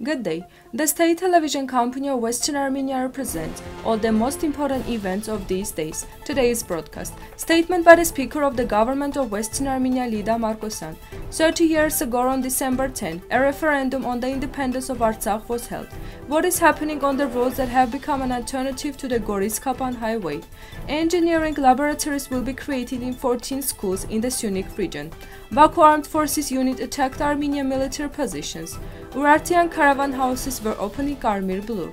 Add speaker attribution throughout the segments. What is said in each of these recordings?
Speaker 1: Good day. The state television company of Western Armenia represents all the most important events of these days. Today's broadcast. Statement by the Speaker of the Government of Western Armenia, Lida Markosan. 30 years ago on December 10, a referendum on the independence of Artsakh was held. What is happening on the roads that have become an alternative to the Goris-Kapan highway? Engineering laboratories will be created in 14 schools in the Sunik region. Baku Armed Forces unit attacked Armenian military positions. Urartian Caravan Houses were opening Karmir Blue.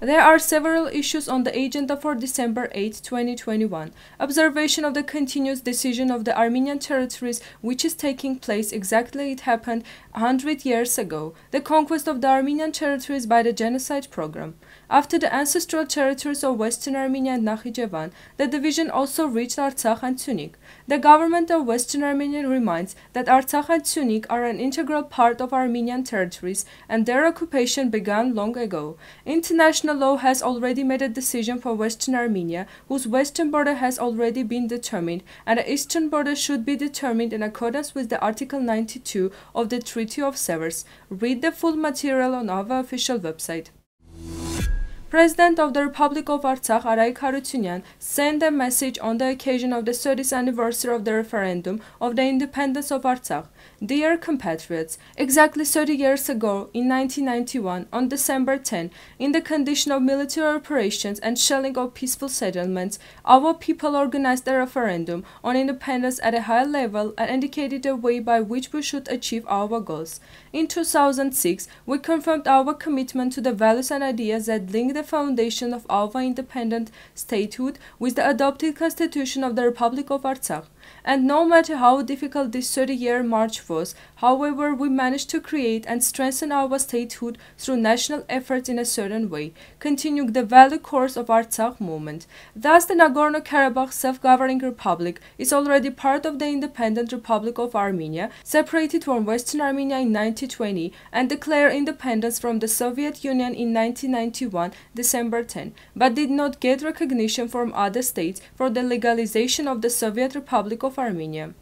Speaker 1: There are several issues on the agenda for December 8, 2021. Observation of the continuous decision of the Armenian territories, which is taking place exactly it happened 100 years ago, the conquest of the Armenian territories by the genocide program. After the ancestral territories of Western Armenia and Nakhichevan, the division also reached Artsakh and Tunik. The government of Western Armenia reminds that Artsakh and Tunik are an integral part of Armenian territories and their occupation began long ago. International international law has already made a decision for Western Armenia, whose western border has already been determined, and the eastern border should be determined in accordance with the Article 92 of the Treaty of Severs. Read the full material on our official website. President of the Republic of Artsakh Araik Harutyunyan sent a message on the occasion of the 30th anniversary of the referendum of the independence of Artsakh. Dear compatriots, exactly 30 years ago, in 1991, on December 10, in the condition of military operations and shelling of peaceful settlements, our people organized a referendum on independence at a high level and indicated a way by which we should achieve our goals. In 2006, we confirmed our commitment to the values and ideas that link the foundation of Alva independent statehood with the adopted constitution of the Republic of Artsakh. And no matter how difficult this 30 year march was, however, we managed to create and strengthen our statehood through national efforts in a certain way, continuing the valid course of Artsakh movement. Thus, the Nagorno Karabakh self governing republic is already part of the independent Republic of Armenia, separated from Western Armenia in 1920, and declared independence from the Soviet Union in 1991, December 10, but did not get recognition from other states for the legalization of the Soviet Republic Republic of Armenia.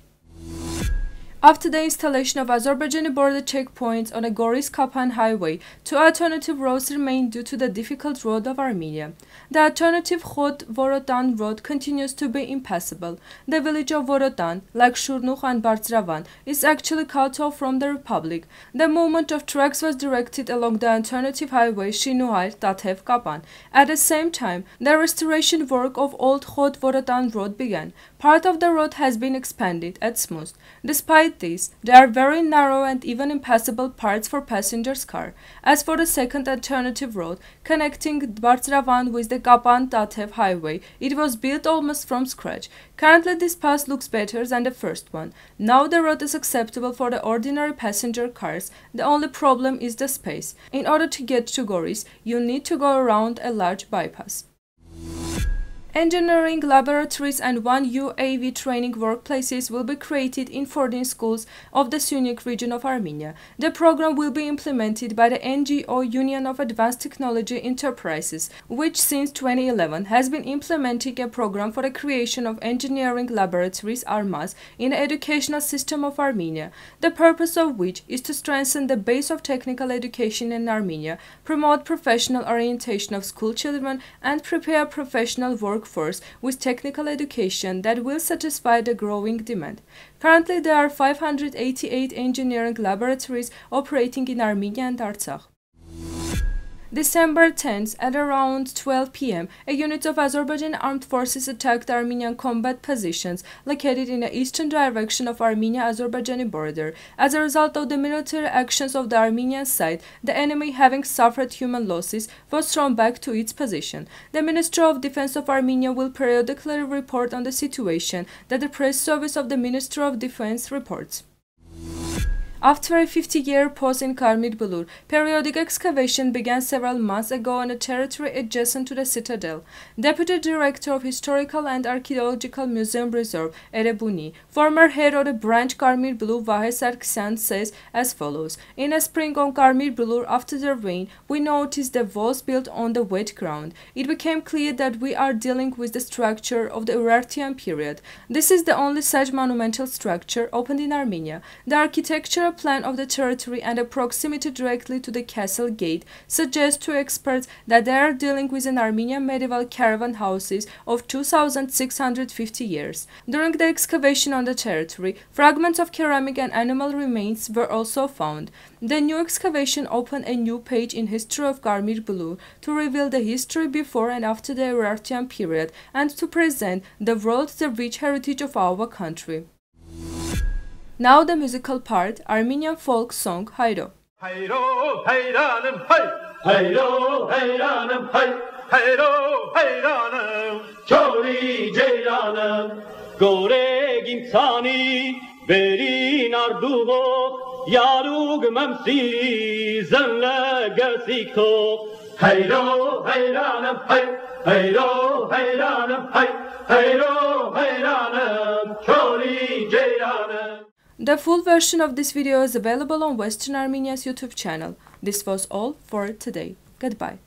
Speaker 1: After the installation of Azerbaijani border checkpoints on the Goris-Kapan highway, two alternative roads remain due to the difficult road of Armenia. The alternative khod Vorotan road continues to be impassable. The village of Vorotan, like Shurnukh and Bartravan, is actually cut off from the republic. The movement of trucks was directed along the alternative highway Shinuhar-Tatev-Kapan. At the same time, the restoration work of old khod Vorotan road began. Part of the road has been expanded and smoothed. Despite this, there are very narrow and even impassable parts for passengers' car. As for the second alternative road, connecting Bartravan with the Kapan-Tatev highway, it was built almost from scratch. Currently this pass looks better than the first one. Now the road is acceptable for the ordinary passenger cars. The only problem is the space. In order to get to Goris, you need to go around a large bypass. Engineering laboratories and one UAV training workplaces will be created in 14 schools of the Sunik region of Armenia. The program will be implemented by the NGO Union of Advanced Technology Enterprises, which since 2011 has been implementing a program for the creation of engineering laboratories (ARMAs) in the educational system of Armenia, the purpose of which is to strengthen the base of technical education in Armenia, promote professional orientation of school children, and prepare professional work workforce with technical education that will satisfy the growing demand. Currently, there are 588 engineering laboratories operating in Armenia and Artsakh. December 10th, at around 12 p.m., a unit of Azerbaijan armed forces attacked Armenian combat positions located in the eastern direction of Armenia-Azerbaijani border. As a result of the military actions of the Armenian side, the enemy, having suffered human losses, was thrown back to its position. The Ministry of Defense of Armenia will periodically report on the situation that the press service of the Ministry of Defense reports. After a 50-year pause in Karmid Bulur, periodic excavation began several months ago on a territory adjacent to the citadel. Deputy Director of Historical and Archaeological Museum Reserve, Erebuni, former head of the branch Karmid Bulur, Vahe Sarkisyan, says as follows. In a spring on Karmid Bulur after the rain, we noticed the walls built on the wet ground. It became clear that we are dealing with the structure of the Urartian period. This is the only such monumental structure opened in Armenia. The architecture general plan of the territory and the proximity directly to the castle gate suggest to experts that they are dealing with an Armenian medieval caravan houses of 2650 years. During the excavation on the territory, fragments of ceramic and animal remains were also found. The new excavation opened a new page in history of Garmir Bulu to reveal the history before and after the Urartian period and to present the world the rich heritage of our country. Now the musical part, Armenian folk song Hayro. Hayro, hayranım, hay! Hayro, hayranım, hay! Hayro, hayranım, çori ceylanım, goreg insani, verin arduvok, yarug memsi, zemle gersiktok. Hayro, hayranım, hay! Hayro, hayranım, hay! Hayro, hayranım, the full version of this video is available on Western Armenia's YouTube channel. This was all for today. Goodbye.